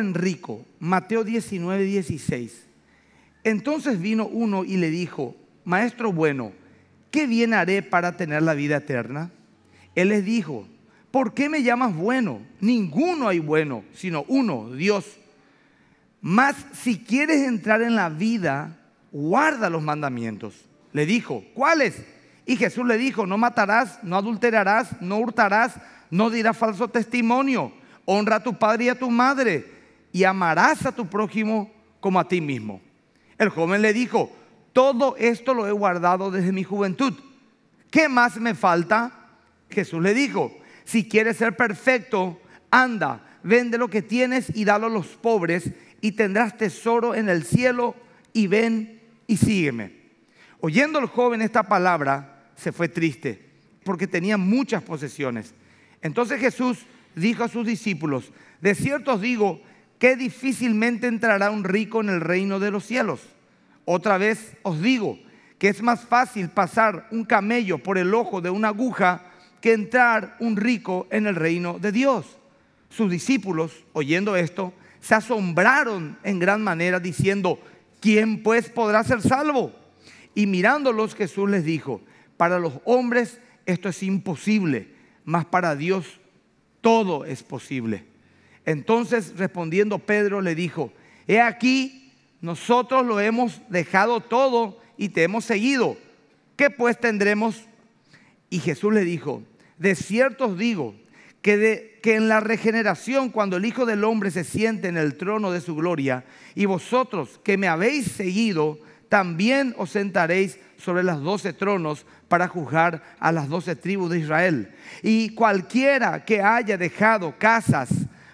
Enrico, Mateo 19, 16. Entonces vino uno y le dijo, Maestro bueno, ¿qué bien haré para tener la vida eterna? Él les dijo, ¿por qué me llamas bueno? Ninguno hay bueno, sino uno, Dios. Mas si quieres entrar en la vida, guarda los mandamientos. Le dijo, ¿cuáles? Y Jesús le dijo, no matarás, no adulterarás, no hurtarás, no dirás falso testimonio, honra a tu padre y a tu madre y amarás a tu prójimo como a ti mismo. El joven le dijo, todo esto lo he guardado desde mi juventud. ¿Qué más me falta? Jesús le dijo, si quieres ser perfecto, anda, vende lo que tienes y dalo a los pobres y tendrás tesoro en el cielo y ven y sígueme. Oyendo el joven esta palabra, se fue triste porque tenía muchas posesiones. Entonces Jesús dijo a sus discípulos, de cierto os digo que difícilmente entrará un rico en el reino de los cielos. Otra vez os digo que es más fácil pasar un camello por el ojo de una aguja que entrar un rico en el reino de Dios. Sus discípulos, oyendo esto, se asombraron en gran manera diciendo, ¿quién pues podrá ser salvo? Y mirándolos Jesús les dijo, para los hombres esto es imposible, mas para Dios todo es posible. Entonces respondiendo Pedro le dijo, he aquí, nosotros lo hemos dejado todo y te hemos seguido. ¿Qué pues tendremos? Y Jesús le dijo, de cierto os digo, que, de, que, en la regeneración, cuando el Hijo del Hombre se siente en el trono de su gloria, y vosotros que me habéis seguido, también os sentaréis sobre las doce tronos para juzgar a las doce tribus de Israel. Y cualquiera que haya dejado casas,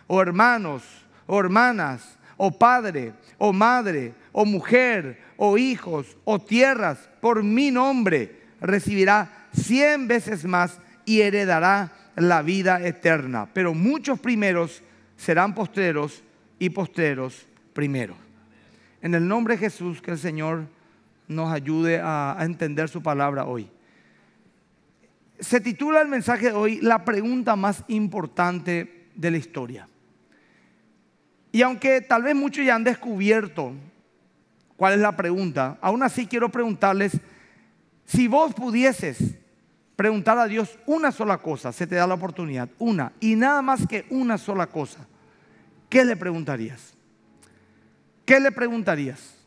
o hermanos, o hermanas, o padre, o madre, o mujer, o hijos, o tierras, por mi nombre, recibirá cien veces más y heredará la vida eterna. Pero muchos primeros serán postreros y postreros primero. En el nombre de Jesús, que el Señor nos ayude a entender su palabra hoy. Se titula el mensaje de hoy La pregunta más importante de la historia. Y aunque tal vez muchos ya han descubierto cuál es la pregunta, aún así quiero preguntarles, si vos pudieses preguntar a Dios una sola cosa, se te da la oportunidad, una, y nada más que una sola cosa, ¿qué le preguntarías? ¿Qué le preguntarías?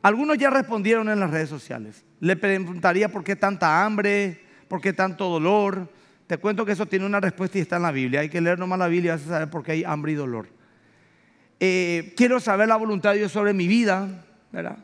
Algunos ya respondieron en las redes sociales. Le preguntaría por qué tanta hambre, por qué tanto dolor. Te cuento que eso tiene una respuesta y está en la Biblia. Hay que leer nomás la Biblia y vas a saber por qué hay hambre y dolor. Eh, quiero saber la voluntad de Dios sobre mi vida, ¿verdad?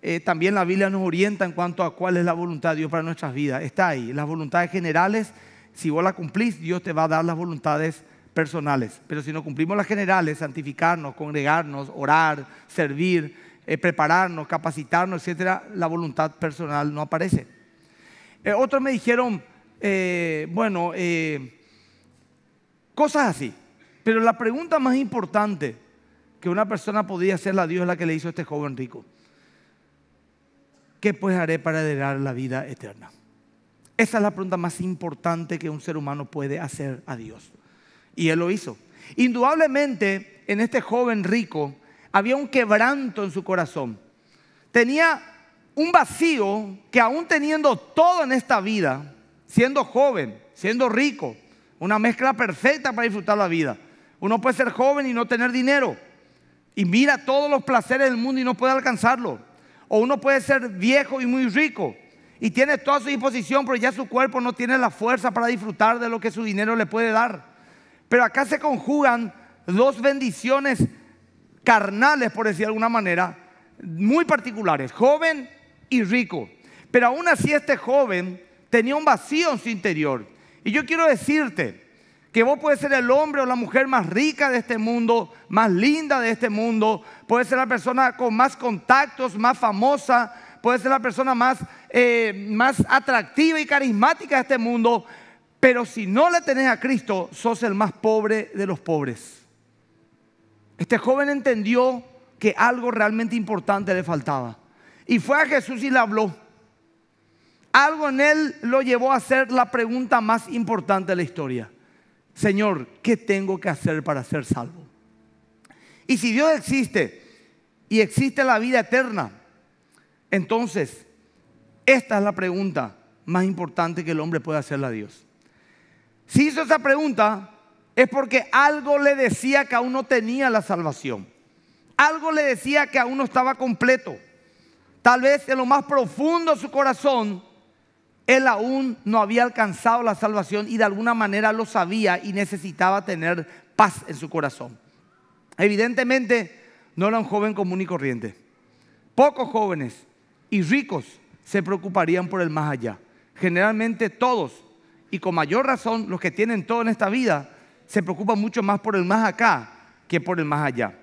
Eh, también la Biblia nos orienta en cuanto a cuál es la voluntad de Dios para nuestras vidas. Está ahí, las voluntades generales, si vos las cumplís, Dios te va a dar las voluntades personales. Pero si no cumplimos las generales, santificarnos, congregarnos, orar, servir, eh, prepararnos, capacitarnos, etcétera, la voluntad personal no aparece. otros me dijeron, bueno, cosas así. Pero la pregunta más importante que una persona podía ser la Dios la que le hizo a este joven rico. ¿Qué pues haré para heredar la vida eterna? Esa es la pregunta más importante que un ser humano puede hacer a Dios. Y él lo hizo. Indudablemente, en este joven rico había un quebranto en su corazón. Tenía un vacío que aún teniendo todo en esta vida, siendo joven, siendo rico, una mezcla perfecta para disfrutar la vida. Uno puede ser joven y no tener dinero y mira todos los placeres del mundo y no puede alcanzarlo. O uno puede ser viejo y muy rico y tiene toda su disposición, pero ya su cuerpo no tiene la fuerza para disfrutar de lo que su dinero le puede dar. Pero acá se conjugan dos bendiciones carnales, por decir de alguna manera, muy particulares, joven y rico. Pero aún así este joven tenía un vacío en su interior. Y yo quiero decirte, que vos puedes ser el hombre o la mujer más rica de este mundo, más linda de este mundo, puedes ser la persona con más contactos, más famosa, puedes ser la persona más, eh, más atractiva y carismática de este mundo, pero si no le tenés a Cristo, sos el más pobre de los pobres. Este joven entendió que algo realmente importante le faltaba. Y fue a Jesús y le habló. Algo en él lo llevó a hacer la pregunta más importante de la historia. Señor, ¿qué tengo que hacer para ser salvo? Y si Dios existe y existe la vida eterna, entonces esta es la pregunta más importante que el hombre puede hacerle a Dios. Si hizo esa pregunta es porque algo le decía que aún no tenía la salvación. Algo le decía que aún no estaba completo. Tal vez en lo más profundo de su corazón, él aún no había alcanzado la salvación y de alguna manera lo sabía y necesitaba tener paz en su corazón. Evidentemente, no era un joven común y corriente. Pocos jóvenes y ricos se preocuparían por el más allá. Generalmente todos, y con mayor razón los que tienen todo en esta vida, se preocupan mucho más por el más acá que por el más allá.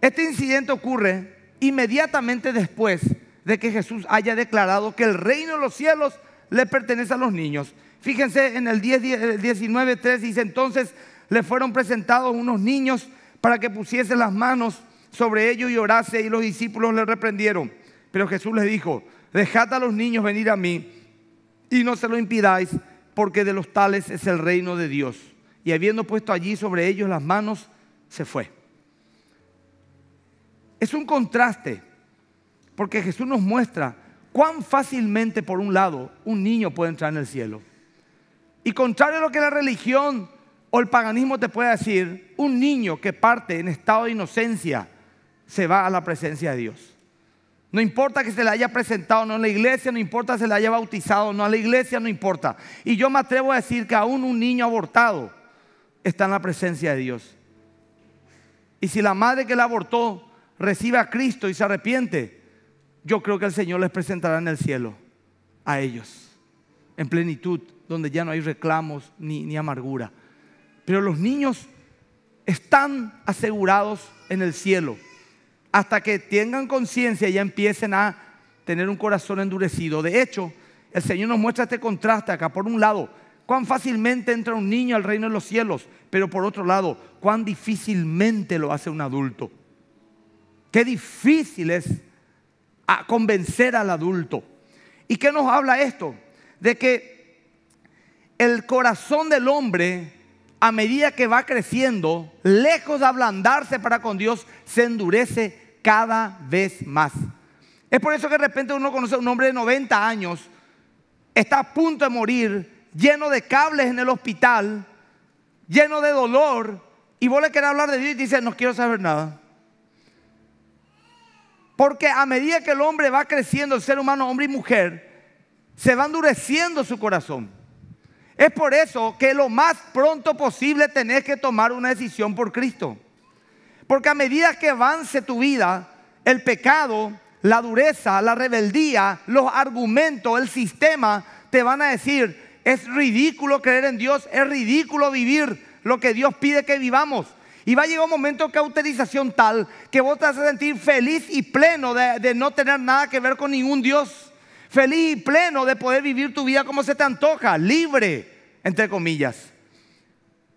Este incidente ocurre inmediatamente después de que Jesús haya declarado que el reino de los cielos le pertenece a los niños. Fíjense en el 19, dice, entonces le fueron presentados unos niños para que pusiese las manos sobre ellos y orase y los discípulos le reprendieron. Pero Jesús les dijo, dejad a los niños venir a mí y no se lo impidáis, porque de los tales es el reino de Dios. Y habiendo puesto allí sobre ellos las manos, se fue. Es un contraste, porque Jesús nos muestra cuán fácilmente, por un lado, un niño puede entrar en el cielo. Y contrario a lo que la religión o el paganismo te puede decir, un niño que parte en estado de inocencia se va a la presencia de Dios. No importa que se le haya presentado no en la iglesia, no importa que se le haya bautizado no a la iglesia, no importa. Y yo me atrevo a decir que aún un niño abortado está en la presencia de Dios. Y si la madre que la abortó recibe a Cristo y se arrepiente, yo creo que el Señor les presentará en el cielo a ellos, en plenitud, donde ya no hay reclamos ni, amargura. Pero los niños están asegurados en el cielo hasta que tengan conciencia y ya empiecen a tener un corazón endurecido. De hecho, el Señor nos muestra este contraste acá. Por un lado, cuán fácilmente entra un niño al reino de los cielos, pero por otro lado, cuán difícilmente lo hace un adulto. Qué difícil es a convencer al adulto. ¿Y qué nos habla esto? De que el corazón del hombre, a medida que va creciendo, lejos de ablandarse para con Dios, se endurece cada vez más. Es por eso que de repente uno conoce a un hombre de 90 años, está a punto de morir, lleno de cables en el hospital, lleno de dolor, y vos le querés hablar de Dios y dice: no quiero saber nada. Porque a medida que el hombre va creciendo, el ser humano, hombre y mujer, se va endureciendo su corazón. Es por eso que lo más pronto posible tenés que tomar una decisión por Cristo. Porque a medida que avance tu vida, el pecado, la dureza, la rebeldía, los argumentos, el sistema, te van a decir, es ridículo creer en Dios, es ridículo vivir lo que Dios pide que vivamos. Y va a llegar un momento de cauterización tal que vos te vas a sentir feliz y pleno de, no tener nada que ver con ningún Dios. Feliz y pleno de poder vivir tu vida como se te antoja, libre, entre comillas.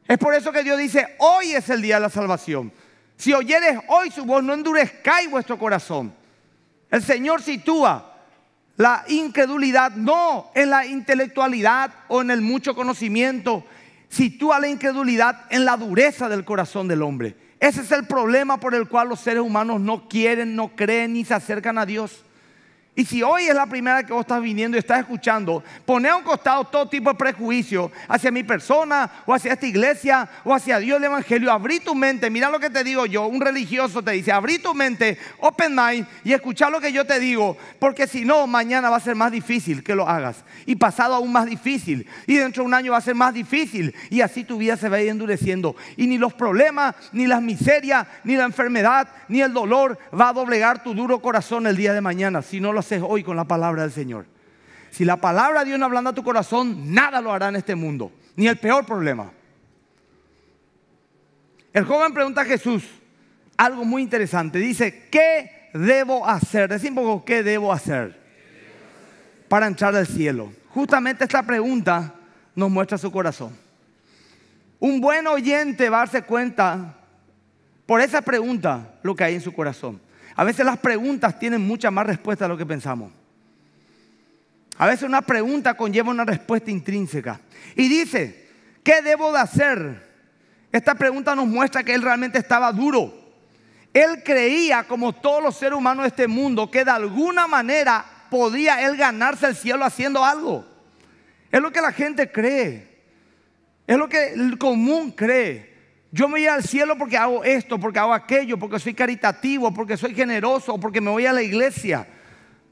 Es por eso que Dios dice, hoy es el día de la salvación. Si oyeres hoy su voz, no endurezcáis vuestro corazón. El Señor sitúa la incredulidad no en la intelectualidad o en el mucho conocimiento, sitúa la incredulidad en la dureza del corazón del hombre. Ese es el problema por el cual los seres humanos no quieren, no creen ni se acercan a Dios. Y si hoy es la primera vez que vos estás viniendo y estás escuchando, poné a un costado todo tipo de prejuicio hacia mi persona o hacia esta iglesia o hacia Dios el Evangelio. Abrí tu mente, mira lo que te digo yo, un religioso te dice, abrí tu mente, open mind y escucha lo que yo te digo, porque si no, mañana va a ser más difícil que lo hagas. Y pasado aún más difícil. Y dentro de un año va a ser más difícil. Y así tu vida se va a ir endureciendo. Y ni los problemas, ni las miserias, ni la enfermedad, ni el dolor va a doblegar tu duro corazón el día de mañana, si no lo hoy con la palabra del Señor? Si la palabra de Dios no ablanda tu corazón, nada lo hará en este mundo, ni el peor problema. El joven pregunta a Jesús algo muy interesante. Dice, ¿qué debo hacer? Decimos un poco, ¿qué debo hacer para entrar al cielo? Justamente esta pregunta nos muestra su corazón. Un buen oyente va a darse cuenta por esa pregunta lo que hay en su corazón. A veces las preguntas tienen mucha más respuesta de lo que pensamos. A veces una pregunta conlleva una respuesta intrínseca. Y dice, ¿qué debo de hacer? Esta pregunta nos muestra que él realmente estaba duro. Él creía, como todos los seres humanos de este mundo, que de alguna manera podía él ganarse el cielo haciendo algo. Es lo que la gente cree. Es lo que el común cree. Yo me voy al cielo porque hago esto, porque hago aquello, porque soy caritativo, porque soy generoso, porque me voy a la iglesia.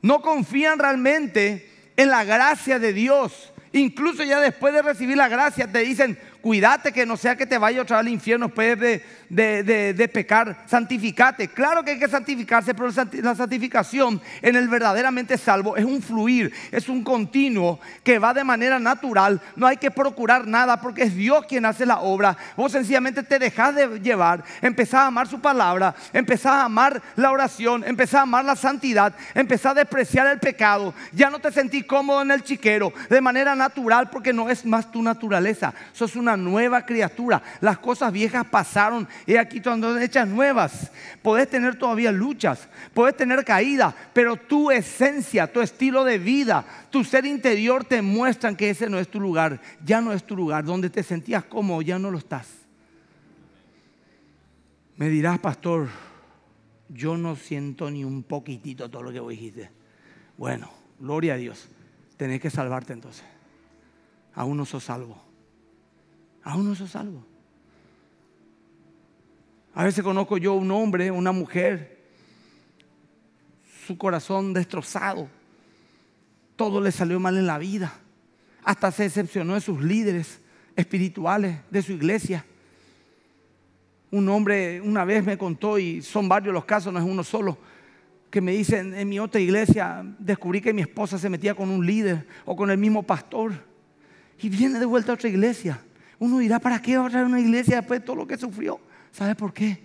No confían realmente en la gracia de Dios. Incluso ya después de recibir la gracia te dicen, cuídate que no sea que te vaya otra vez al infierno después de, de, de pecar, santificate. Claro que hay que santificarse, pero la santificación en el verdaderamente salvo es un fluir, es un continuo que va de manera natural, no hay que procurar nada porque es Dios quien hace la obra. Vos sencillamente te dejás de llevar, empezás a amar su palabra, empezás a amar la oración, empezás a amar la santidad, empezás a despreciar el pecado, ya no te sentís cómodo en el chiquero de manera natural porque no es más tu naturaleza, sos una nueva criatura. Las cosas viejas pasaron y aquí están hechas nuevas. Podés tener todavía luchas, podés tener caídas, pero tu esencia, tu estilo de vida, tu ser interior te muestran que ese no es tu lugar. Ya no es tu lugar. Donde te sentías cómodo, ya no lo estás. Me dirás, pastor, yo no siento ni un poquitito todo lo que vos dijiste. Bueno, gloria a Dios. Tenés que salvarte entonces. Aún no sos salvo aún no se salvo. A veces conozco yo un hombre, una mujer, su corazón destrozado, todo le salió mal en la vida, hasta se decepcionó de sus líderes espirituales, de su iglesia. Un hombre una vez me contó, y son varios los casos, no es uno solo, que me dicen, en mi otra iglesia descubrí que mi esposa se metía con un líder o con el mismo pastor, y viene de vuelta a otra iglesia uno dirá, ¿para qué va a una iglesia después de todo lo que sufrió? ¿Sabe por qué?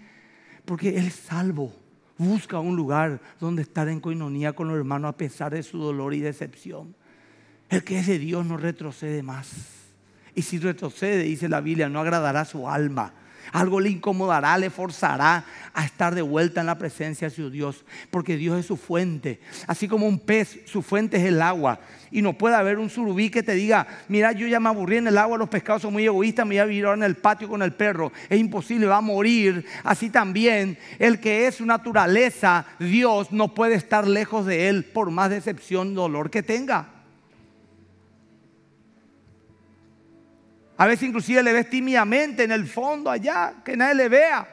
Porque él es salvo. Busca un lugar donde estar en coinonía con los hermanos a pesar de su dolor y decepción. El que es de Dios no retrocede más. Y si retrocede, dice la Biblia, no agradará su alma. Algo le incomodará, le forzará a estar de vuelta en la presencia de su Dios, porque Dios es su fuente. Así como un pez, su fuente es el agua. Y no puede haber un surubí que te diga, mira, yo ya me aburrí en el agua, los pescados son muy egoístas, me voy a vivir en el patio con el perro. Es imposible, va a morir. Así también, el que es su naturaleza, Dios, no puede estar lejos de él por más decepción, dolor que tenga. A veces inclusive le ves tímidamente en el fondo allá, que nadie le vea.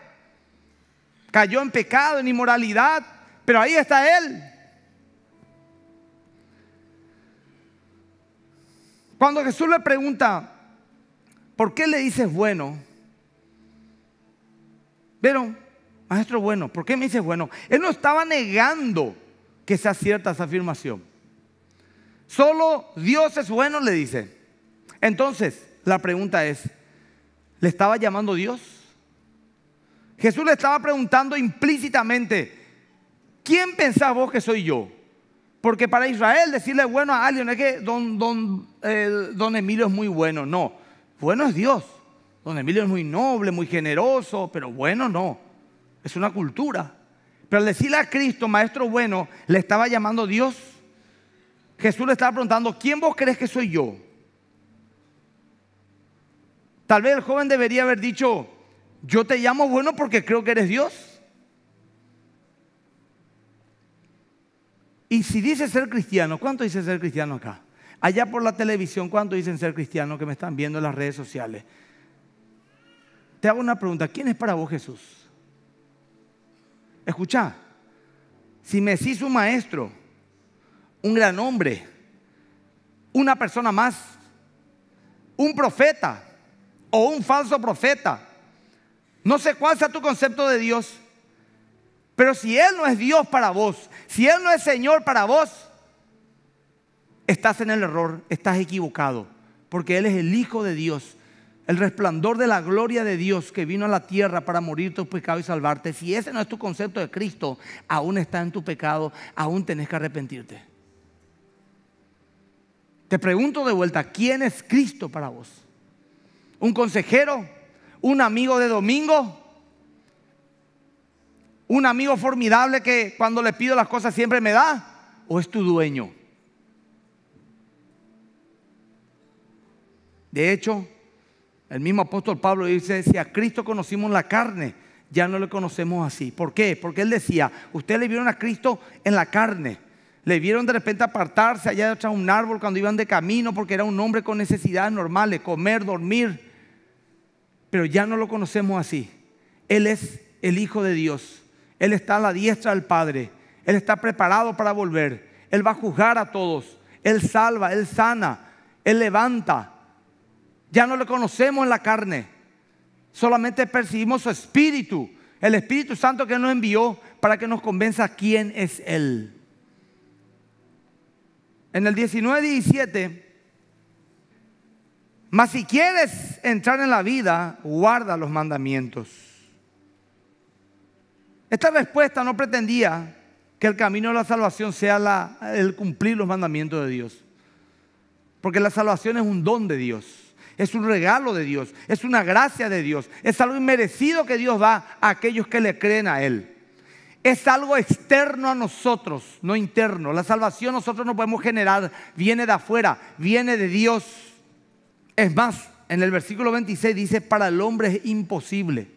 Cayó en pecado, en inmoralidad, pero ahí está él. Cuando Jesús le pregunta, ¿por qué le dices bueno? Pero, maestro bueno, ¿por qué me dices bueno? Él no estaba negando que sea cierta esa afirmación. Solo Dios es bueno, le dice. Entonces, la pregunta es, ¿le estaba llamando Dios? Jesús le estaba preguntando implícitamente, ¿quién pensás vos que soy yo? Porque para Israel decirle bueno a alguien es que don, eh, don Emilio es muy bueno, no. Bueno es Dios. Don Emilio es muy noble, muy generoso, pero bueno no. Es una cultura. Pero al decirle a Cristo, maestro bueno, le estaba llamando Dios. Jesús le estaba preguntando, ¿quién vos crees que soy yo? Tal vez el joven debería haber dicho, yo te llamo bueno porque creo que eres Dios. Y si dice ser cristiano, ¿cuánto dice ser cristiano acá? Allá por la televisión, ¿cuánto dicen ser cristiano que me están viendo en las redes sociales? Te hago una pregunta, ¿quién es para vos Jesús? Escucha, si me decís un maestro, un gran hombre, una persona más, un profeta, o un falso profeta. No sé cuál sea tu concepto de Dios, pero si Él no es Dios para vos, si Él no es Señor para vos, estás en el error, estás equivocado, porque Él es el Hijo de Dios, el resplandor de la gloria de Dios que vino a la tierra para morir tus pecado y salvarte. Si ese no es tu concepto de Cristo, aún está en tu pecado, aún tenés que arrepentirte. Te pregunto de vuelta, ¿quién es Cristo para vos? un consejero, un amigo de domingo, un amigo formidable que cuando le pido las cosas siempre me da, o es tu dueño. De hecho, el mismo apóstol Pablo dice, si a Cristo conocimos la carne, ya no le conocemos así. ¿Por qué? Porque él decía, ustedes le vieron a Cristo en la carne. Le vieron de repente apartarse allá detrás de un árbol cuando iban de camino porque era un hombre con necesidades normales, comer, dormir pero ya no lo conocemos así. Él es el Hijo de Dios. Él está a la diestra del Padre. Él está preparado para volver. Él va a juzgar a todos. Él salva, Él sana, Él levanta. Ya no lo conocemos en la carne. Solamente percibimos su Espíritu. El Espíritu Santo que nos envió para que nos convenza quién es Él. En el 19, 17 mas si quieres entrar en la vida, guarda los mandamientos. Esta respuesta no pretendía que el camino de la salvación sea el cumplir los mandamientos de Dios. Porque la salvación es un don de Dios, es un regalo de Dios, es una gracia de Dios, es algo inmerecido que Dios da a aquellos que le creen a Él. Es algo externo a nosotros, no interno. La salvación nosotros no podemos generar, viene de afuera, viene de Dios. Es más, en el versículo 26 dice, para el hombre es imposible.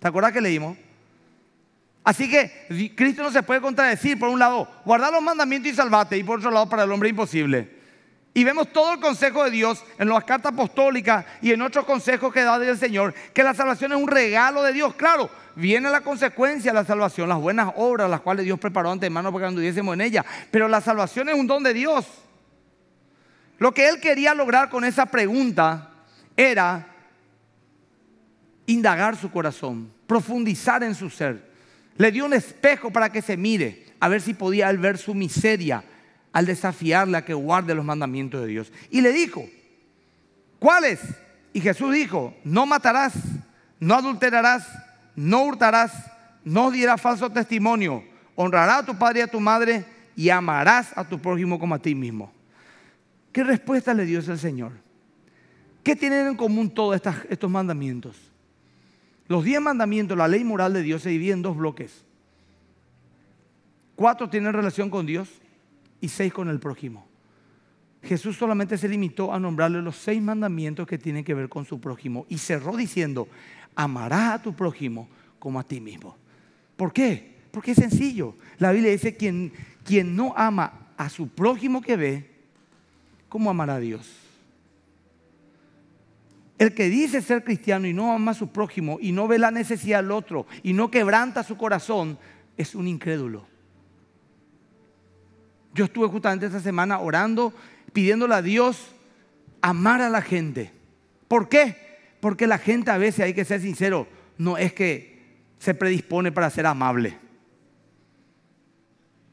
¿Te acuerdas que leímos? Así que Cristo no se puede contradecir, por un lado, guarda los mandamientos y salvate, y por otro lado, para el hombre es imposible. Y vemos todo el consejo de Dios en las cartas apostólicas y en otros consejos que da del Señor, que la salvación es un regalo de Dios. Claro, viene la consecuencia de la salvación, las buenas obras, las cuales Dios preparó hermanos para que anduviésemos en ella. Pero la salvación es un don de Dios. Lo que él quería lograr con esa pregunta era indagar su corazón, profundizar en su ser. Le dio un espejo para que se mire, a ver si podía él ver su miseria al desafiarle a que guarde los mandamientos de Dios. Y le dijo, ¿cuáles? Y Jesús dijo, no matarás, no adulterarás, no hurtarás, no dirás falso testimonio, honrarás a tu padre y a tu madre y amarás a tu prójimo como a ti mismo. ¿Qué respuesta le dio el Señor? ¿Qué tienen en común todos estos mandamientos? Los diez mandamientos, la ley moral de Dios se divide en dos bloques. Cuatro tienen relación con Dios y seis con el prójimo. Jesús solamente se limitó a nombrarle los seis mandamientos que tienen que ver con su prójimo y cerró diciendo, amarás a tu prójimo como a ti mismo. ¿Por qué? Porque es sencillo. La Biblia dice, quien, quien no ama a su prójimo que ve, ¿cómo amar a Dios? El que dice ser cristiano y no ama a su prójimo y no ve la necesidad del otro y no quebranta su corazón es un incrédulo. Yo estuve justamente esta semana orando, pidiéndole a Dios amar a la gente. ¿Por qué? Porque la gente a veces, hay que ser sincero, no es que se predispone para ser amable.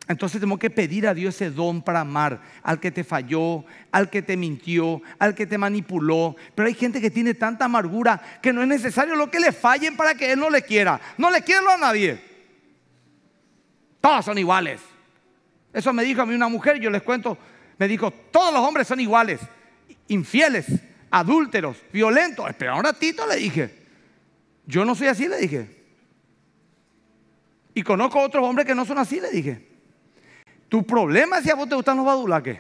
Entonces tenemos que pedir a Dios ese don para amar al que te falló, al que te mintió, al que te manipuló. Pero hay gente que tiene tanta amargura que no es necesario lo que le fallen para que Él no le quiera. No le quiero a nadie. Todos son iguales. Eso me dijo a mí una mujer, yo les cuento, me dijo, todos los hombres son iguales, infieles, adúlteros, violentos. Espera un ratito, le dije. Yo no soy así, le dije. Y conozco otros hombres que no son así, le dije. Tu problema es si a vos te gustan los badulaques.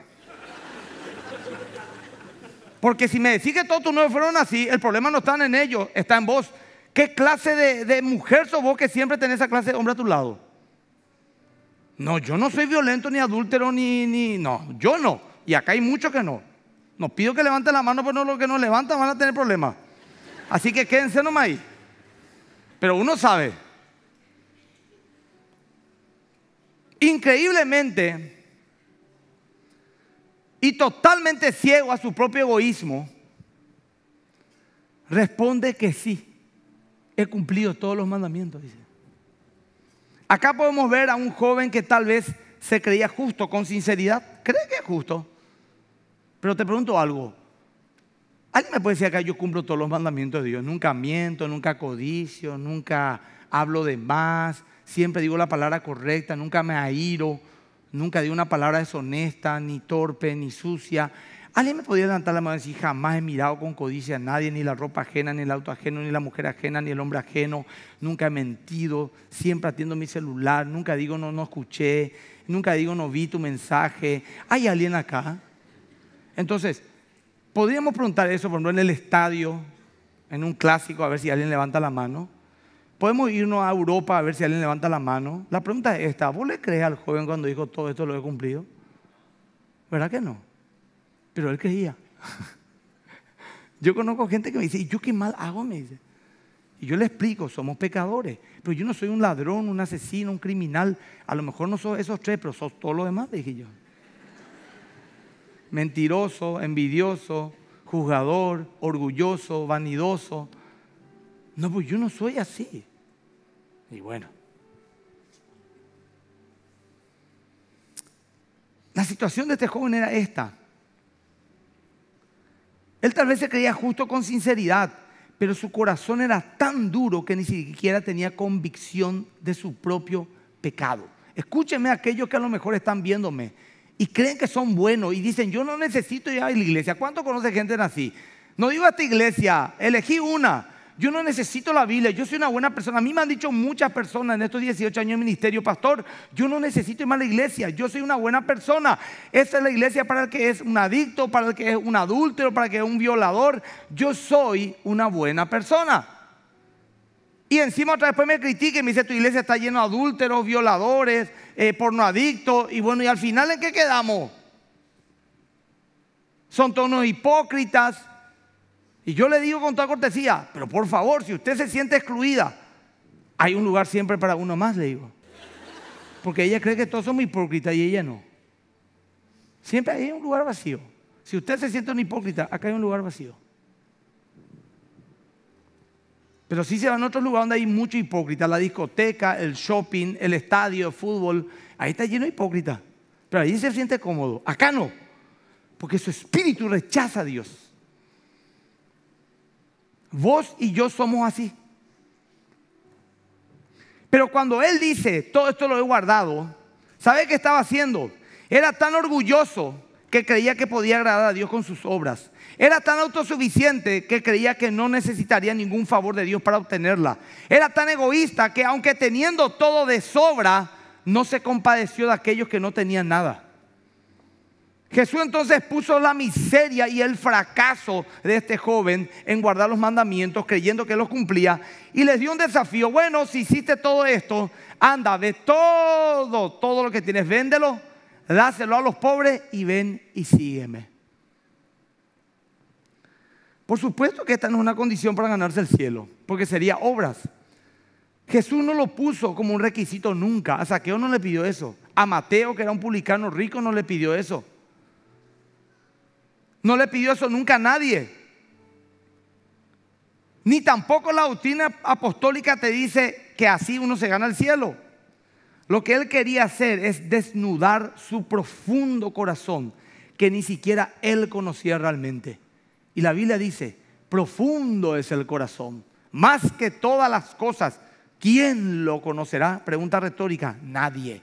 Porque si me decís que todos tus novios fueron así, el problema no está en ellos, está en vos. ¿Qué clase de, mujer sos vos que siempre tenés esa clase de hombre a tu lado? No, yo no soy violento, ni adúltero, ni, ni. No, yo no. Y acá hay muchos que no. No pido que levanten la mano, pero pues no, los que no levantan van a tener problemas. Así que quédense nomás ahí. Pero uno sabe. increíblemente y totalmente ciego a su propio egoísmo, responde que sí, he cumplido todos los mandamientos, dice. Acá podemos ver a un joven que tal vez se creía justo, con sinceridad, cree que es justo. Pero te pregunto algo. ¿Alguien me puede decir acá yo cumplo todos los mandamientos de Dios? Nunca miento, nunca codicio, nunca hablo de más, siempre digo la palabra correcta, nunca me airo, nunca digo una palabra deshonesta, ni torpe, ni sucia. Alguien me podía levantar la mano y decir, jamás he mirado con codicia a nadie, ni la ropa ajena, ni el auto ajeno, ni la mujer ajena, ni el hombre ajeno, nunca he mentido, siempre atiendo mi celular, nunca digo no, no escuché, nunca digo no vi tu mensaje. ¿Hay alguien acá? Entonces, podríamos preguntar eso, por ejemplo, en el estadio, en un clásico, a ver si alguien levanta la mano. Podemos irnos a Europa a ver si alguien levanta la mano. La pregunta es esta, ¿vos le crees al joven cuando dijo todo esto lo he cumplido? ¿Verdad que no? Pero él creía. yo conozco gente que me dice, ¿y yo qué mal hago? Me dice. Y yo le explico, somos pecadores, pero yo no soy un ladrón, un asesino, un criminal. A lo mejor no soy esos tres, pero sos todos los demás, dije yo. Mentiroso, envidioso, juzgador, orgulloso, vanidoso no, pues yo no soy así. Y bueno. La situación de este joven era esta. Él tal vez se creía justo con sinceridad, pero su corazón era tan duro que ni siquiera tenía convicción de su propio pecado. Escúcheme a aquellos que a lo mejor están viéndome y creen que son buenos y dicen, yo no necesito ir a la iglesia. ¿Cuánto conoce gente así? No digo a esta iglesia, elegí una. Yo no necesito la Biblia, yo soy una buena persona. A mí me han dicho muchas personas en estos 18 años de ministerio, pastor, yo no necesito ir más a la iglesia, yo soy una buena persona. Esta es la iglesia para el que es un adicto, para el que es un adúltero, para el que es un violador. Yo soy una buena persona. Y encima otra vez pues, me critiquen, me dice, tu iglesia está llena de adúlteros, violadores, eh, pornoadictos. Y bueno, ¿y al final en qué quedamos? Son todos unos hipócritas. Y yo le digo con toda cortesía, pero por favor, si usted se siente excluida, hay un lugar siempre para uno más, le digo. Porque ella cree que todos somos hipócritas y ella no. Siempre hay un lugar vacío. Si usted se siente un hipócrita, acá hay un lugar vacío. Pero sí se van a otros lugares donde hay mucho hipócrita, la discoteca, el shopping, el estadio, el fútbol, ahí está lleno de hipócritas. Pero ahí se siente cómodo. Acá no, porque su espíritu rechaza a Dios. Vos y yo somos así. Pero cuando él dice, todo esto lo he guardado, ¿sabe qué estaba haciendo? Era tan orgulloso que creía que podía agradar a Dios con sus obras. Era tan autosuficiente que creía que no necesitaría ningún favor de Dios para obtenerla. Era tan egoísta que aunque teniendo todo de sobra, no se compadeció de aquellos que no tenían nada. Jesús entonces puso la miseria y el fracaso de este joven en guardar los mandamientos creyendo que los cumplía y les dio un desafío. Bueno, si hiciste todo esto, anda, de todo, todo lo que tienes, véndelo, dáselo a los pobres y ven y sígueme. Por supuesto que esta no es una condición para ganarse el cielo, porque sería obras. Jesús no lo puso como un requisito nunca. A Saqueo no le pidió eso. A Mateo, que era un publicano rico, no le pidió eso. No le pidió eso nunca a nadie. Ni tampoco la doctrina apostólica te dice que así uno se gana el cielo. Lo que él quería hacer es desnudar su profundo corazón, que ni siquiera él conocía realmente. Y la Biblia dice, profundo es el corazón, más que todas las cosas. ¿Quién lo conocerá? Pregunta retórica, nadie.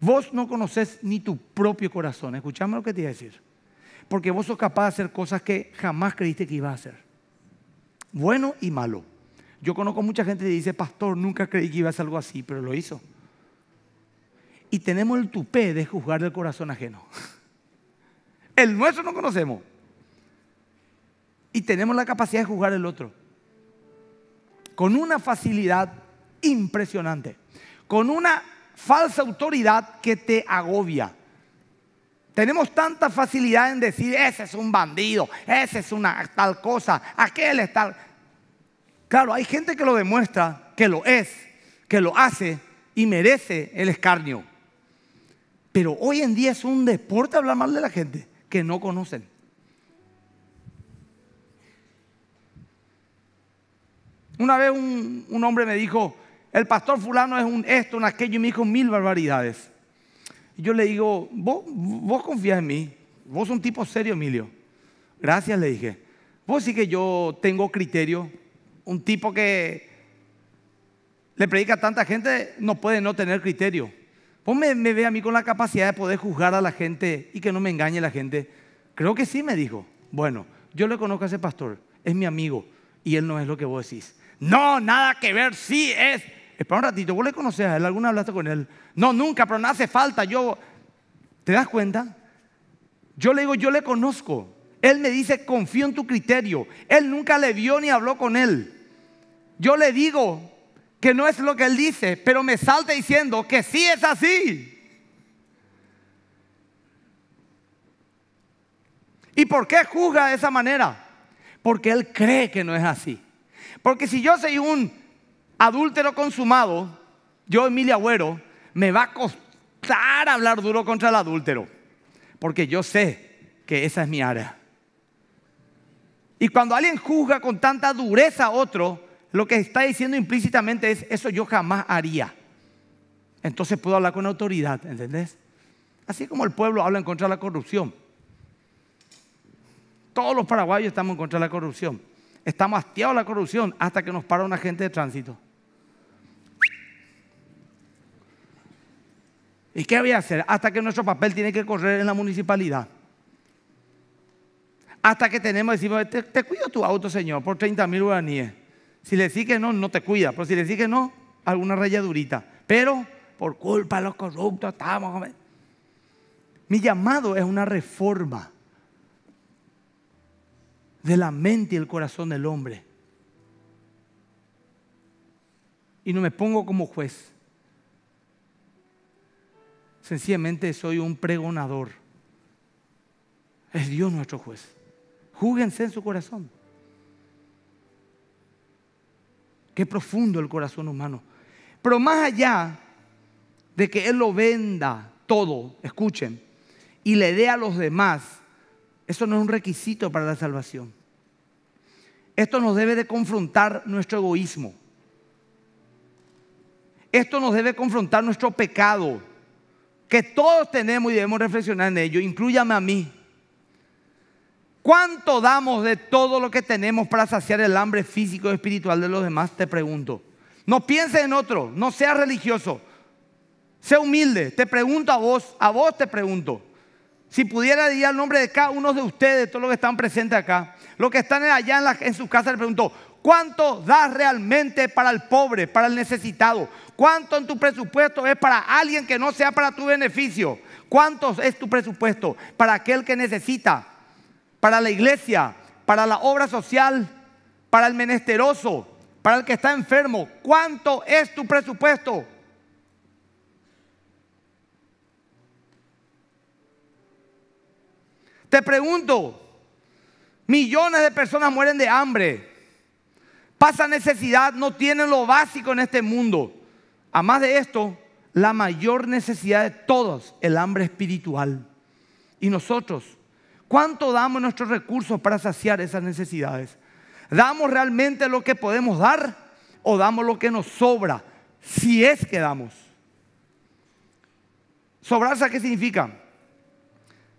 Vos no conoces ni tu propio corazón. Escuchame lo que te iba a decir porque vos sos capaz de hacer cosas que jamás creíste que iba a hacer. Bueno y malo. Yo conozco mucha gente que dice, pastor, nunca creí que iba a hacer algo así, pero lo hizo. Y tenemos el tupé de juzgar del corazón ajeno. El nuestro no conocemos. Y tenemos la capacidad de juzgar el otro. Con una facilidad impresionante. Con una falsa autoridad que te agobia. Tenemos tanta facilidad en decir, ese es un bandido, ese es una tal cosa, aquel es tal. Claro, hay gente que lo demuestra, que lo es, que lo hace y merece el escarnio. Pero hoy en día es un deporte hablar mal de la gente que no conocen. Una vez un, un hombre me dijo, el pastor fulano es un esto, un aquello, y me dijo mil barbaridades. Y yo le digo, vos, confías en mí, vos sos un tipo serio, Emilio. Gracias, le dije. Vos sí que yo tengo criterio. Un tipo que le predica a tanta gente no puede no tener criterio. Vos me, me ve a mí con la capacidad de poder juzgar a la gente y que no me engañe la gente. Creo que sí, me dijo. Bueno, yo le conozco a ese pastor, es mi amigo y él no es lo que vos decís. No, nada que ver, sí es espera un ratito, vos le conoces a él, alguna hablaste con él. No, nunca, pero no hace falta, yo... ¿Te das cuenta? Yo le digo, yo le conozco. Él me dice, confío en tu criterio. Él nunca le vio ni habló con él. Yo le digo que no es lo que él dice, pero me salta diciendo que sí es así. ¿Y por qué juzga de esa manera? Porque él cree que no es así. Porque si yo soy un adúltero consumado, yo, Emilia Agüero, me va a costar hablar duro contra el adúltero, porque yo sé que esa es mi área. Y cuando alguien juzga con tanta dureza a otro, lo que está diciendo implícitamente es, eso yo jamás haría. Entonces puedo hablar con autoridad, ¿entendés? Así como el pueblo habla en contra de la corrupción. Todos los paraguayos estamos en contra de la corrupción. Estamos hastiados de la corrupción hasta que nos para un agente de tránsito. ¿Y qué voy a hacer? Hasta que nuestro papel tiene que correr en la municipalidad. Hasta que tenemos, decimos, te, cuido tu auto, señor, por 30 mil guaraníes. Si le decís que no, no te cuida. Pero si le decís que no, alguna rayadurita. Pero por culpa de los corruptos estamos. Mi llamado es una reforma de la mente y el corazón del hombre. Y no me pongo como juez sencillamente soy un pregonador. Es Dios nuestro juez. Júguense en su corazón. Qué profundo el corazón humano. Pero más allá de que Él lo venda todo, escuchen, y le dé a los demás, eso no es un requisito para la salvación. Esto nos debe de confrontar nuestro egoísmo. Esto nos debe confrontar nuestro pecado que todos tenemos y debemos reflexionar en ello, incluyame a mí. ¿Cuánto damos de todo lo que tenemos para saciar el hambre físico y espiritual de los demás? Te pregunto. No pienses en otro, no seas religioso, sé humilde. Te pregunto a vos, a vos te pregunto. Si pudiera decir el nombre de cada uno de ustedes, todos los que están presentes acá, los que están allá en, su en sus casas, le pregunto, ¿Cuánto das realmente para el pobre, para el necesitado? ¿Cuánto en tu presupuesto es para alguien que no sea para tu beneficio? ¿Cuánto es tu presupuesto para aquel que necesita? Para la iglesia, para la obra social, para el menesteroso, para el que está enfermo. ¿Cuánto es tu presupuesto? Te pregunto, millones de personas mueren de hambre. Pasa necesidad, no tienen lo básico en este mundo. A Además de esto, la mayor necesidad de todos, el hambre espiritual. Y nosotros, ¿cuánto damos nuestros recursos para saciar esas necesidades? ¿Damos realmente lo que podemos dar o damos lo que nos sobra? Si es que damos. ¿Sobrarse qué significa?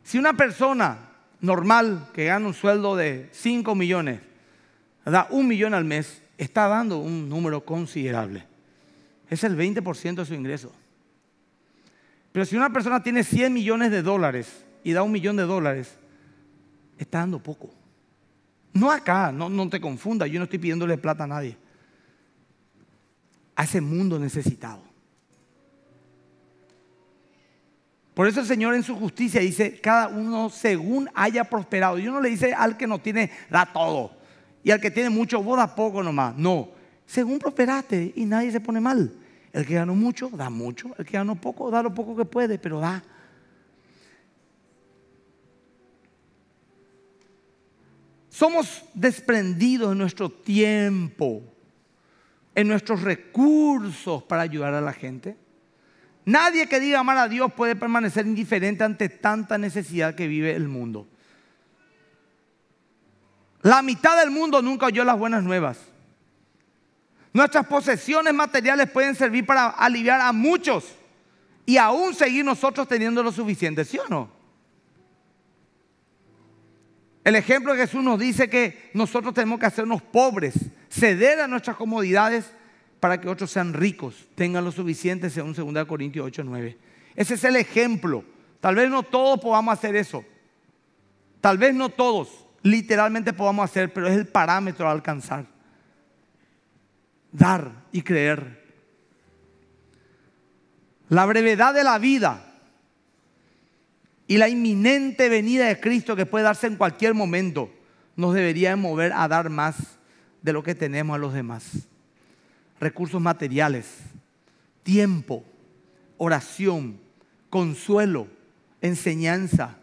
Si una persona normal que gana un sueldo de 5 millones da un millón al mes, está dando un número considerable. Es el 20% de su ingreso. Pero si una persona tiene 100 millones de dólares y da un millón de dólares, está dando poco. No acá, no, te confunda yo no estoy pidiéndole plata a nadie. A ese mundo necesitado. Por eso el Señor en su justicia dice, cada uno según haya prosperado. Y uno le dice al que no tiene, da todo. Y al que tiene mucho, vos da poco nomás. No. Según prosperaste y nadie se pone mal. El que ganó mucho, da mucho. El que ganó poco, da lo poco que puede, pero da. Somos desprendidos en nuestro tiempo, en nuestros recursos para ayudar a la gente. Nadie que diga amar a Dios puede permanecer indiferente ante tanta necesidad que vive el mundo. La mitad del mundo nunca oyó las buenas nuevas. Nuestras posesiones materiales pueden servir para aliviar a muchos y aún seguir nosotros teniendo lo suficiente, ¿sí o no? El ejemplo de Jesús nos dice que nosotros tenemos que hacernos pobres, ceder a nuestras comodidades para que otros sean ricos, tengan lo suficiente según 2 Corintios 8:9. Ese es el ejemplo. Tal vez no todos podamos hacer eso. Tal vez no todos literalmente podamos hacer, pero es el parámetro a alcanzar. Dar y creer. La brevedad de la vida y la inminente venida de Cristo que puede darse en cualquier momento nos debería mover a dar más de lo que tenemos a los demás. Recursos materiales, tiempo, oración, consuelo, enseñanza.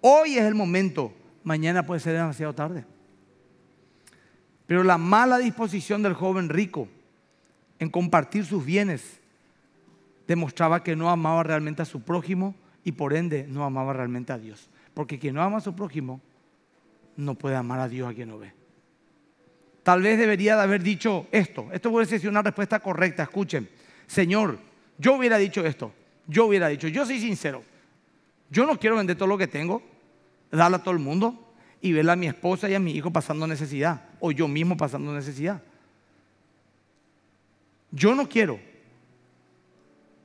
Hoy es el momento mañana puede ser demasiado tarde. Pero la mala disposición del joven rico en compartir sus bienes demostraba que no amaba realmente a su prójimo y por ende no amaba realmente a Dios. Porque quien no ama a su prójimo no puede amar a Dios a quien no ve. Tal vez debería de haber dicho esto. Esto puede ser una respuesta correcta. Escuchen, Señor, yo hubiera dicho esto. Yo hubiera dicho, yo soy sincero. Yo no quiero vender todo lo que tengo darla a todo el mundo y verla a mi esposa y a mi hijo pasando necesidad, o yo mismo pasando necesidad. Yo no quiero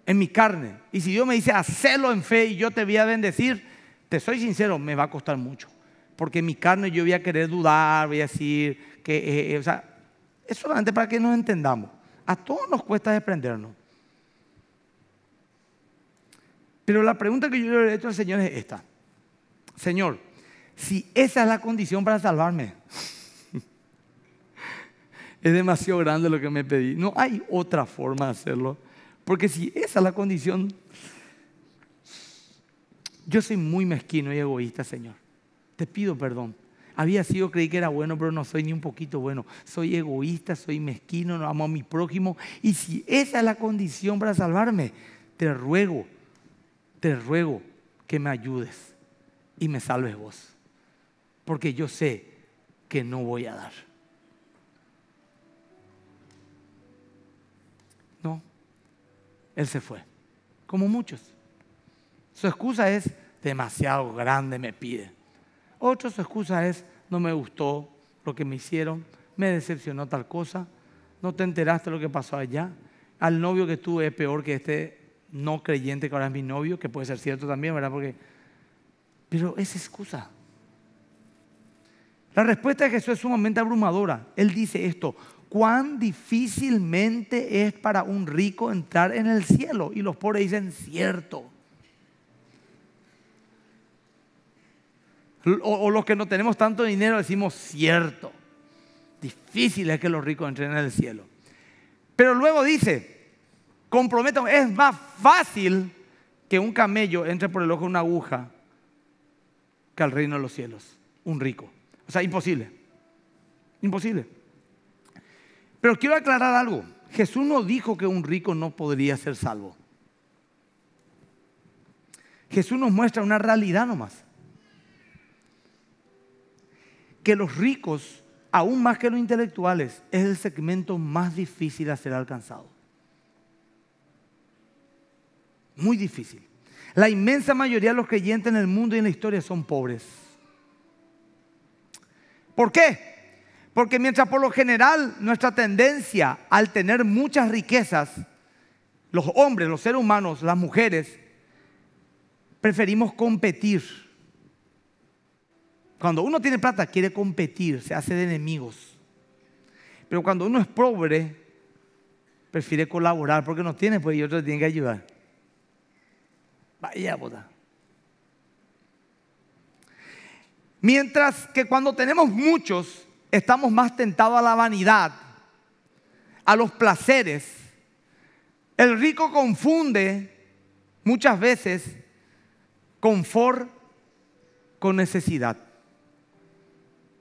en mi carne. Y si Dios me dice, hacelo en fe y yo te voy a bendecir, te soy sincero, me va a costar mucho. Porque en mi carne yo voy a querer dudar, voy a decir que, eh, eh, o sea, es solamente para que nos entendamos. A todos nos cuesta desprendernos. Pero la pregunta que yo le he hecho al Señor es esta. Señor, si esa es la condición para salvarme, es demasiado grande lo que me pedí. No hay otra forma de hacerlo. Porque si esa es la condición, yo soy muy mezquino y egoísta, Señor. Te pido perdón. Había sido, creí que era bueno, pero no soy ni un poquito bueno. Soy egoísta, soy mezquino, no amo a mi prójimo. Y si esa es la condición para salvarme, te ruego, te ruego que me ayudes y me salves vos, porque yo sé que no voy a dar. No, él se fue, como muchos. Su excusa es, demasiado grande me pide. Otra su excusa es, no me gustó lo que me hicieron, me decepcionó tal cosa, no te enteraste lo que pasó allá, al novio que tuve es peor que este no creyente que ahora es mi novio, que puede ser cierto también, ¿verdad? Porque pero es excusa. La respuesta de Jesús es sumamente abrumadora. Él dice esto, cuán difícilmente es para un rico entrar en el cielo. Y los pobres dicen, cierto. O, los que no tenemos tanto dinero decimos, cierto. Difícil es que los ricos entren en el cielo. Pero luego dice, comprometo, es más fácil que un camello entre por el ojo de una aguja que al reino de los cielos, un rico. O sea, imposible. Imposible. Pero quiero aclarar algo. Jesús no dijo que un rico no podría ser salvo. Jesús nos muestra una realidad nomás. Que los ricos, aún más que los intelectuales, es el segmento más difícil a ser alcanzado. Muy difícil. La inmensa mayoría de los creyentes en el mundo y en la historia son pobres. ¿Por qué? Porque mientras por lo general nuestra tendencia al tener muchas riquezas, los hombres, los seres humanos, las mujeres, preferimos competir. Cuando uno tiene plata quiere competir, se hace de enemigos. Pero cuando uno es pobre, prefiere colaborar porque no tiene, pues y otro tiene que ayudar. Mientras que cuando tenemos muchos, estamos más tentados a la vanidad, a los placeres. El rico confunde muchas veces confort con necesidad.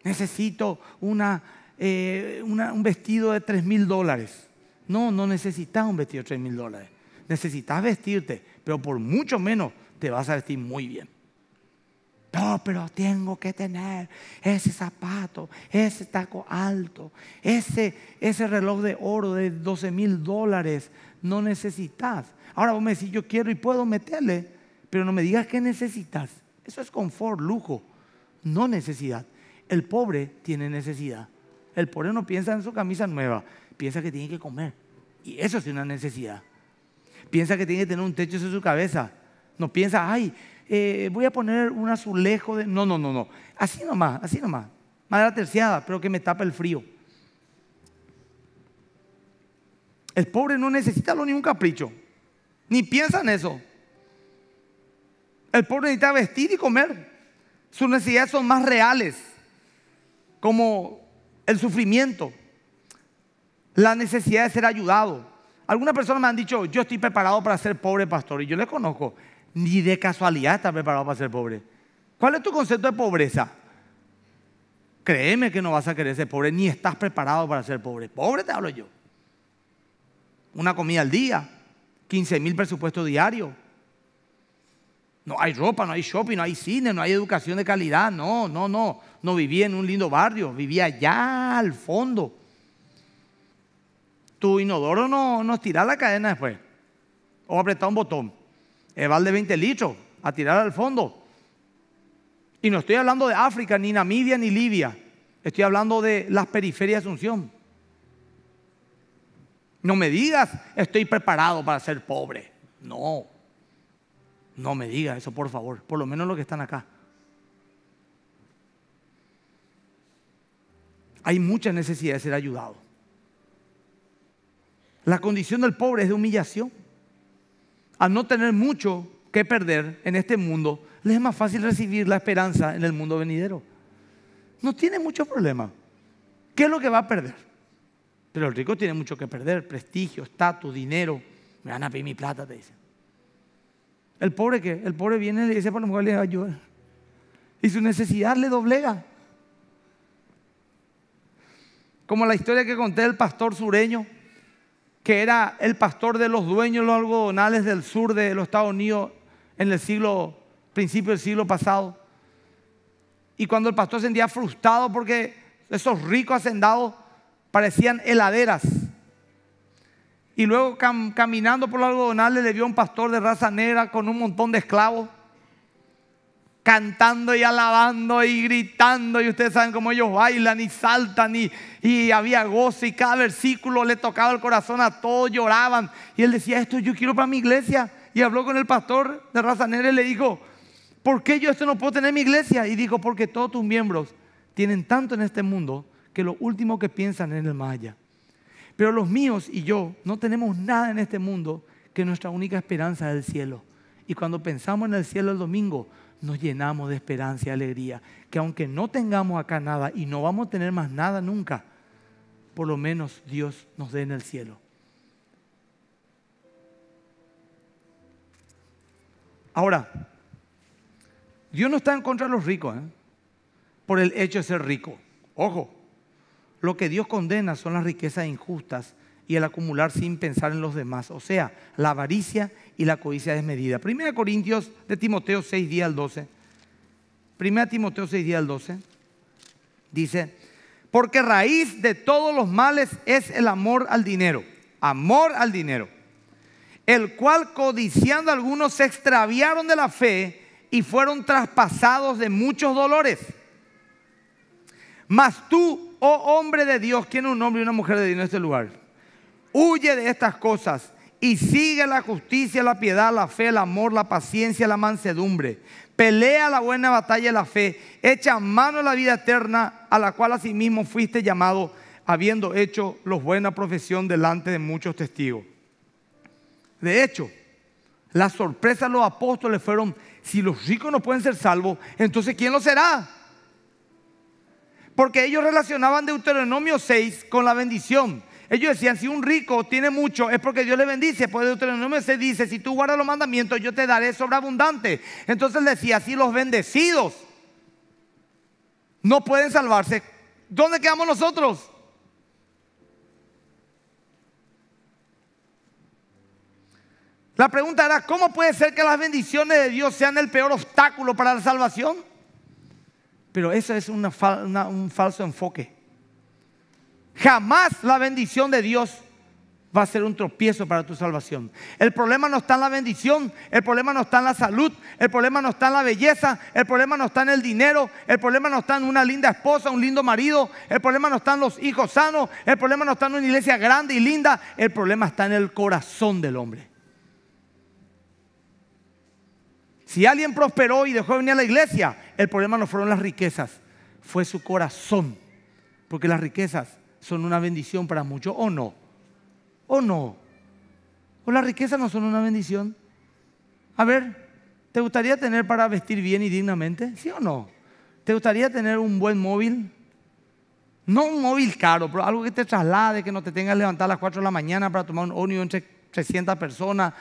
Necesito una, eh, un vestido de 3 mil dólares. No, no necesitas un vestido de 3 mil dólares necesitas vestirte, pero por mucho menos te vas a vestir muy bien. No, pero tengo que tener ese zapato, ese taco alto, ese, ese reloj de oro de 12 mil dólares. No necesitas. Ahora vos me decís, yo quiero y puedo meterle, pero no me digas qué necesitas. Eso es confort, lujo, no necesidad. El pobre tiene necesidad. El pobre no piensa en su camisa nueva, piensa que tiene que comer. Y eso es una necesidad piensa que tiene que tener un techo sobre su cabeza. No piensa, ay, eh, voy a poner un azulejo de... No, no, no, no. Así nomás, así nomás. Madera terciada, pero que me tapa el frío. El pobre no necesita ni un capricho. Ni piensa en eso. El pobre necesita vestir y comer. Sus necesidades son más reales, como el sufrimiento, la necesidad de ser ayudado, algunas personas me han dicho, yo estoy preparado para ser pobre pastor, y yo le conozco, ni de casualidad está preparado para ser pobre. ¿Cuál es tu concepto de pobreza? Créeme que no vas a querer ser pobre, ni estás preparado para ser pobre. Pobre te hablo yo. Una comida al día, 15 mil presupuestos diarios. No hay ropa, no hay shopping, no hay cine, no hay educación de calidad. No, no, no. No vivía en un lindo barrio, vivía allá al fondo tu inodoro no, no tira la cadena después. O apretar un botón. El balde 20 litros, a tirar al fondo. Y no estoy hablando de África, ni Namibia, ni Libia. Estoy hablando de las periferias de Asunción. No me digas, estoy preparado para ser pobre. No. No me digas eso, por favor. Por lo menos los que están acá. Hay mucha necesidad de ser ayudado. La condición del pobre es de humillación. Al no tener mucho que perder en este mundo, les es más fácil recibir la esperanza en el mundo venidero. No tiene mucho problema. ¿Qué es lo que va a perder? Pero el rico tiene mucho que perder, prestigio, estatus, dinero. Me van a pedir mi plata, te dicen. ¿El pobre qué? El pobre viene y dice, por lo mejor le ayuda. Y su necesidad le doblega. Como la historia que conté del pastor sureño, que era el pastor de los dueños de los algodonales del sur de los Estados Unidos en el siglo, principio del siglo pasado. Y cuando el pastor se sentía frustrado porque esos ricos hacendados parecían heladeras. Y luego caminando por los algodonales le vio a un pastor de raza negra con un montón de esclavos cantando y alabando y gritando y ustedes saben cómo ellos bailan y saltan y, había gozo y cada versículo le tocaba el corazón a todos, lloraban y él decía esto yo quiero para mi iglesia y habló con el pastor de Razanera y le dijo ¿por qué yo esto no puedo tener mi iglesia? y dijo porque todos tus miembros tienen tanto en este mundo que lo último que piensan es en el maya pero los míos y yo no tenemos nada en este mundo que nuestra única esperanza es el cielo y cuando pensamos en el cielo el domingo nos llenamos de esperanza y alegría. Que aunque no tengamos acá nada y no vamos a tener más nada nunca, por lo menos Dios nos dé en el cielo. Ahora, Dios no está en contra de los ricos, ¿eh? por el hecho de ser rico. Ojo, lo que Dios condena son las riquezas injustas y el acumular sin pensar en los demás, o sea, la avaricia y la codicia desmedida. 1 Corintios de Timoteo 6, 10 al 12. Primera Timoteo 6, 10 al 12. Dice, porque raíz de todos los males es el amor al dinero. Amor al dinero. El cual codiciando algunos se extraviaron de la fe y fueron traspasados de muchos dolores. Mas tú, oh hombre de Dios, ¿quién es un hombre y una mujer de Dios en este lugar? Huye de estas cosas y sigue la justicia, la piedad, la fe, el amor, la paciencia, la mansedumbre. Pelea la buena batalla de la fe, echa mano a la vida eterna a la cual asimismo fuiste llamado, habiendo hecho los buena profesión delante de muchos testigos. De hecho, la sorpresa de los apóstoles fueron, si los ricos no pueden ser salvos, entonces ¿quién lo será? Porque ellos relacionaban Deuteronomio 6 con la bendición. Ellos decían, si un rico tiene mucho, es porque Dios le bendice. Pues no se dice, si tú guardas los mandamientos, yo te daré sobreabundante. Entonces decía, si los bendecidos no pueden salvarse, ¿dónde quedamos nosotros? La pregunta era, ¿cómo puede ser que las bendiciones de Dios sean el peor obstáculo para la salvación? Pero eso es un falso enfoque. Jamás la bendición de Dios va a ser un tropiezo para tu salvación. El problema no está en la bendición, el problema no está en la salud, el problema no está en la belleza, el problema no está en el dinero, el problema no está en una linda esposa, un lindo marido, el problema no está en los hijos sanos, el problema no está en una iglesia grande y linda, el problema está en el corazón del hombre. Si alguien prosperó y dejó de venir a la iglesia, el problema no fueron las riquezas, fue su corazón, porque las riquezas son una bendición para muchos o no. ¿O no? ¿O las riquezas no son una bendición? A ver, ¿te gustaría tener para vestir bien y dignamente? ¿Sí o no? ¿Te gustaría tener un buen móvil? No un móvil caro, pero algo que te traslade, que no te tengas que levantar a las 4 de la mañana para tomar un ónibus entre 300 personas.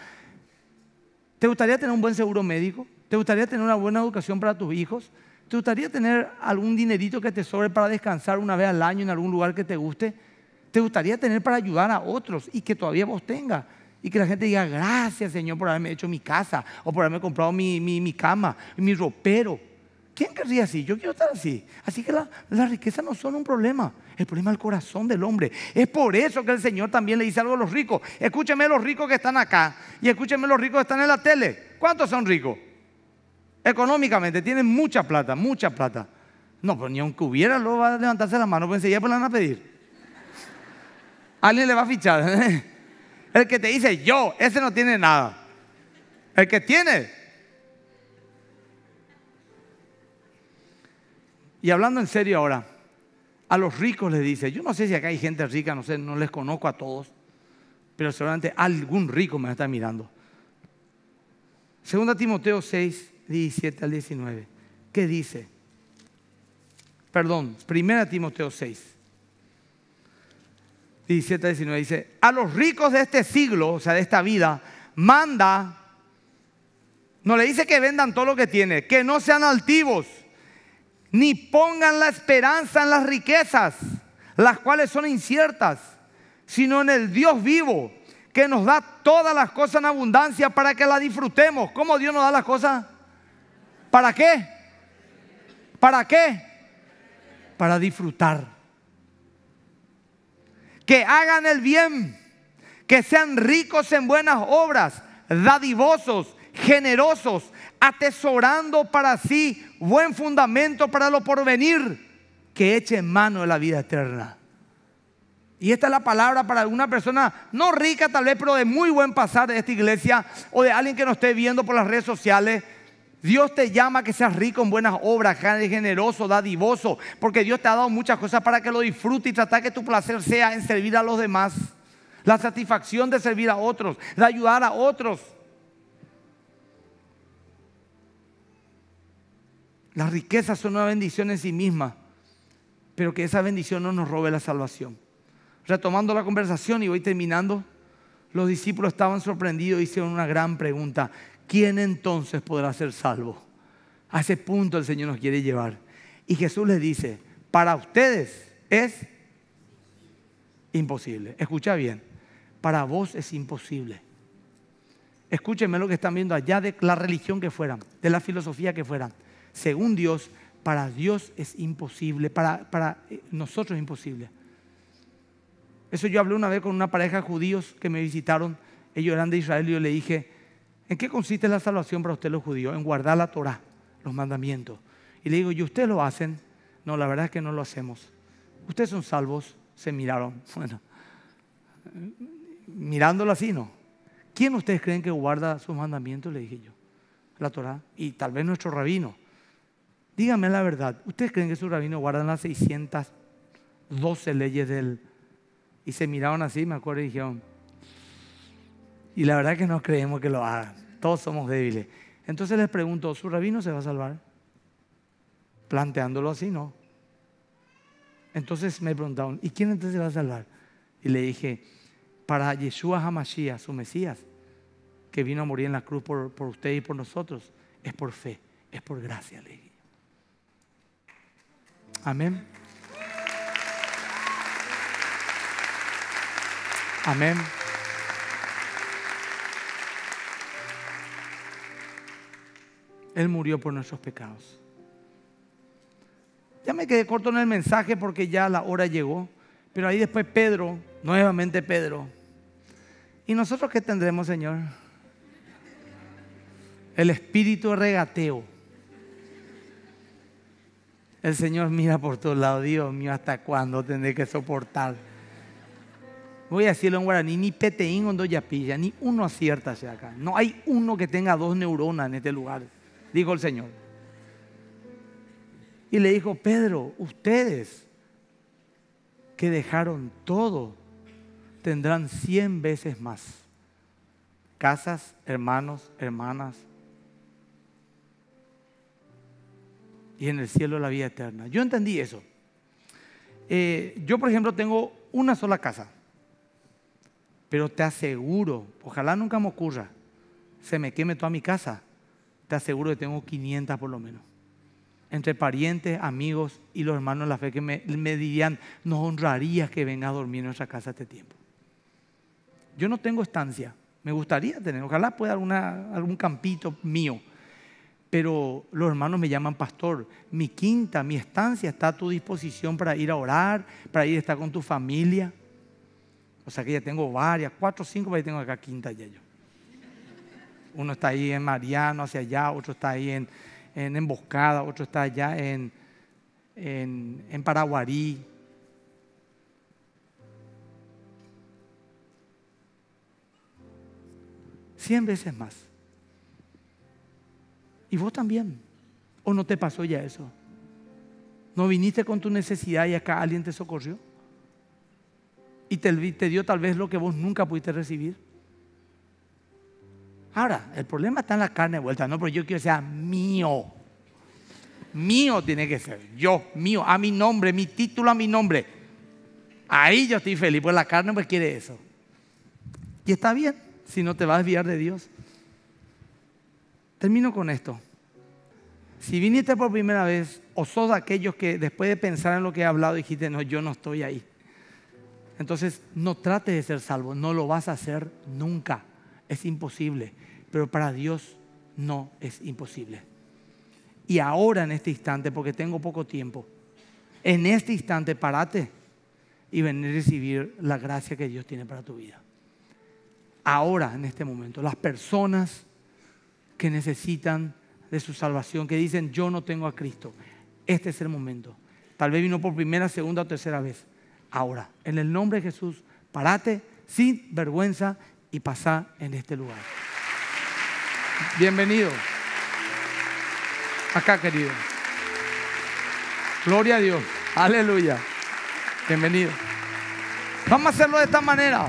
¿Te gustaría tener un buen seguro médico? ¿Te gustaría tener una buena educación para tus hijos? ¿Te gustaría tener algún dinerito que te sobre para descansar una vez al año en algún lugar que te guste? ¿Te gustaría tener para ayudar a otros y que todavía vos tengas? Y que la gente diga, gracias Señor por haberme hecho mi casa o por haberme comprado mi, cama, mi ropero. ¿Quién querría así? Yo quiero estar así. Así que las la riquezas no son un problema. El problema es el corazón del hombre. Es por eso que el Señor también le dice algo a los ricos. Escúcheme los ricos que están acá y escúcheme los ricos que están en la tele. ¿Cuántos son ricos? Económicamente, tiene mucha plata, mucha plata. No, pero pues ni aunque hubiera, luego va a levantarse la mano, pues ya pues la van a pedir. Alguien le va a fichar. ¿eh? El que te dice yo, ese no tiene nada. El que tiene. Y hablando en serio ahora, a los ricos les dice, yo no sé si acá hay gente rica, no sé, no les conozco a todos, pero seguramente algún rico me está mirando. Segunda Timoteo 6, 17 al 19. ¿Qué dice? Perdón, 1 Timoteo 6. 17 al 19 dice, a los ricos de este siglo, o sea, de esta vida, manda, no le dice que vendan todo lo que tiene, que no sean altivos, ni pongan la esperanza en las riquezas, las cuales son inciertas, sino en el Dios vivo, que nos da todas las cosas en abundancia para que las disfrutemos. ¿Cómo Dios nos da las cosas? ¿Para qué? ¿Para qué? Para disfrutar. Que hagan el bien, que sean ricos en buenas obras, dadivosos, generosos, atesorando para sí buen fundamento para lo porvenir, que echen mano de la vida eterna. Y esta es la palabra para una persona, no rica tal vez, pero de muy buen pasar de esta iglesia o de alguien que nos esté viendo por las redes sociales Dios te llama a que seas rico en buenas obras, generoso, dadivoso, porque Dios te ha dado muchas cosas para que lo disfrutes y tratar que tu placer sea en servir a los demás, la satisfacción de servir a otros, de ayudar a otros. Las riquezas son una bendición en sí misma, pero que esa bendición no nos robe la salvación. Retomando la conversación y voy terminando, los discípulos estaban sorprendidos, y hicieron una gran pregunta. ¿quién entonces podrá ser salvo? A ese punto el Señor nos quiere llevar. Y Jesús les dice, para ustedes es imposible. Escucha bien, para vos es imposible. Escúchenme lo que están viendo allá de la religión que fueran, de la filosofía que fueran. Según Dios, para Dios es imposible, para, para eh, nosotros es imposible. Eso yo hablé una vez con una pareja de judíos que me visitaron, ellos eran de Israel y yo le dije, ¿En qué consiste la salvación para usted los judíos? En guardar la Torah, los mandamientos. Y le digo, ¿y ustedes lo hacen? No, la verdad es que no lo hacemos. Ustedes son salvos, se miraron. Bueno, mirándolo así, no. ¿Quién ustedes creen que guarda sus mandamientos? Le dije yo. La Torah y tal vez nuestro rabino. Díganme la verdad, ¿ustedes creen que su rabino guardan las 612 leyes del... Y se miraron así, me acuerdo, y dijeron, y la verdad que no creemos que lo hagan. Todos somos débiles. Entonces les pregunto, ¿su rabino se va a salvar? Planteándolo así, no. Entonces me preguntaron, ¿y quién entonces se va a salvar? Y le dije, para Yeshua HaMashiach, su Mesías, que vino a morir en la cruz por, por usted y por nosotros, es por fe, es por gracia, le dije. Amén. Amén. Él murió por nuestros pecados. Ya me quedé corto en el mensaje porque ya la hora llegó, pero ahí después Pedro, nuevamente Pedro. ¿Y nosotros qué tendremos, Señor? El espíritu regateo. El Señor mira por todos lados, Dios mío, ¿hasta cuándo tendré que soportar? Voy a decirlo en guaraní, ni peteín con pilla, ni uno acierta hacia acá. No hay uno que tenga dos neuronas en este lugar dijo el Señor. Y le dijo, Pedro, ustedes que dejaron todo, tendrán cien veces más. Casas, hermanos, hermanas. Y en el cielo la vida eterna. Yo entendí eso. Eh, yo, por ejemplo, tengo una sola casa. Pero te aseguro, ojalá nunca me ocurra, se me queme toda mi casa te aseguro que tengo 500 por lo menos. Entre parientes, amigos y los hermanos de la fe que me, dirían, nos honrarías que venga a dormir en nuestra casa este tiempo. Yo no tengo estancia, me gustaría tener, ojalá pueda algún campito mío, pero los hermanos me llaman pastor. Mi quinta, mi estancia está a tu disposición para ir a orar, para ir a estar con tu familia. O sea que ya tengo varias, cuatro o cinco, pero ahí tengo acá quinta ya yo. Uno está ahí en Mariano, hacia allá, otro está ahí en, en Emboscada, otro está allá en, en, Paraguarí. Cien veces más. Y vos también. ¿O no te pasó ya eso? ¿No viniste con tu necesidad y acá alguien te socorrió? Y te, te dio tal vez lo que vos nunca pudiste recibir. Ahora, el problema está en la carne vuelta, no, pero yo quiero que sea mío. Mío tiene que ser, yo, mío, a mi nombre, mi título a mi nombre. Ahí yo estoy feliz, pues la carne pues quiere eso. Y está bien, si no te vas a desviar de Dios. Termino con esto. Si viniste por primera vez, o sos de aquellos que después de pensar en lo que he hablado dijiste, no, yo no estoy ahí. Entonces, no trates de ser salvo, no lo vas a hacer nunca. Es imposible pero para Dios no es imposible. Y ahora en este instante, porque tengo poco tiempo, en este instante parate y ven a recibir la gracia que Dios tiene para tu vida. Ahora, en este momento, las personas que necesitan de su salvación, que dicen yo no tengo a Cristo, este es el momento. Tal vez vino por primera, segunda o tercera vez. Ahora, en el nombre de Jesús, parate sin vergüenza y pasa en este lugar. Bienvenido. Acá, querido. Gloria a Dios. Aleluya. Bienvenido. Vamos a hacerlo de esta manera.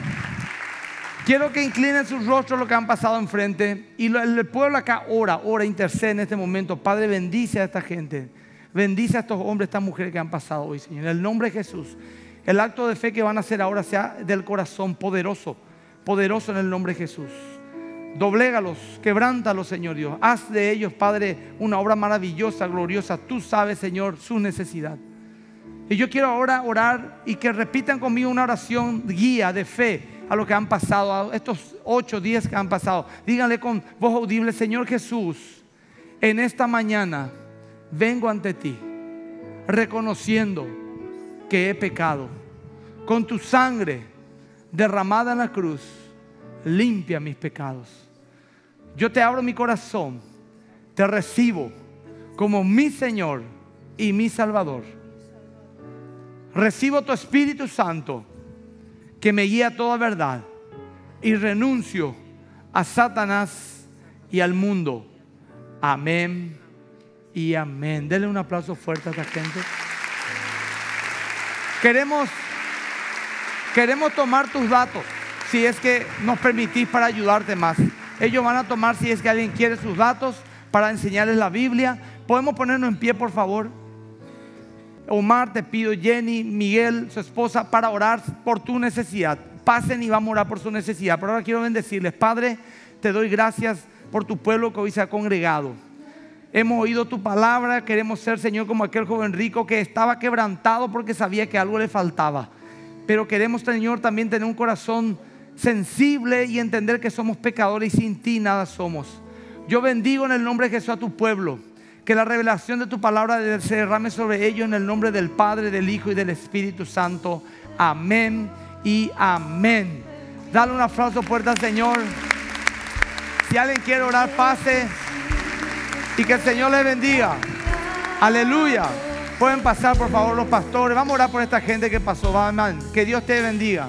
Quiero que inclinen sus rostros lo que han pasado enfrente. Y el pueblo acá ora, ora, intercede en este momento. Padre, bendice a esta gente. Bendice a estos hombres, a estas mujeres que han pasado hoy, Señor. En el nombre de Jesús. El acto de fe que van a hacer ahora sea del corazón poderoso. Poderoso en el nombre de Jesús. Doblégalos, quebrántalos, Señor Dios. Haz de ellos, Padre, una obra maravillosa, gloriosa. Tú sabes, Señor, su necesidad. Y yo quiero ahora orar y que repitan conmigo una oración guía de fe a lo que han pasado, estos ocho días que han pasado. Díganle con voz audible, Señor Jesús, en esta mañana vengo ante ti reconociendo que he pecado. Con tu sangre derramada en la cruz, limpia mis pecados yo te abro mi corazón, te recibo como mi Señor y mi Salvador. Recibo tu Espíritu Santo que me guía a toda verdad y renuncio a Satanás y al mundo. Amén y amén. Denle un aplauso fuerte a esta gente. Queremos, queremos tomar tus datos, si es que nos permitís para ayudarte más. Ellos van a tomar si es que alguien quiere sus datos para enseñarles la Biblia. ¿Podemos ponernos en pie, por favor? Omar, te pido, Jenny, Miguel, su esposa, para orar por tu necesidad. Pasen y vamos a orar por su necesidad. Pero ahora quiero bendecirles. Padre, te doy gracias por tu pueblo que hoy se ha congregado. Hemos oído tu palabra, queremos ser, Señor, como aquel joven rico que estaba quebrantado porque sabía que algo le faltaba. Pero queremos, Señor, también tener un corazón sensible y entender que somos pecadores y sin ti nada somos. Yo bendigo en el nombre de Jesús a tu pueblo. Que la revelación de tu palabra se derrame sobre ellos en el nombre del Padre, del Hijo y del Espíritu Santo. Amén y amén. Dale un aplauso puerta al Señor. Si alguien quiere orar, pase. Y que el Señor le bendiga. Aleluya. Pueden pasar, por favor, los pastores. Vamos a orar por esta gente que pasó. Que Dios te bendiga.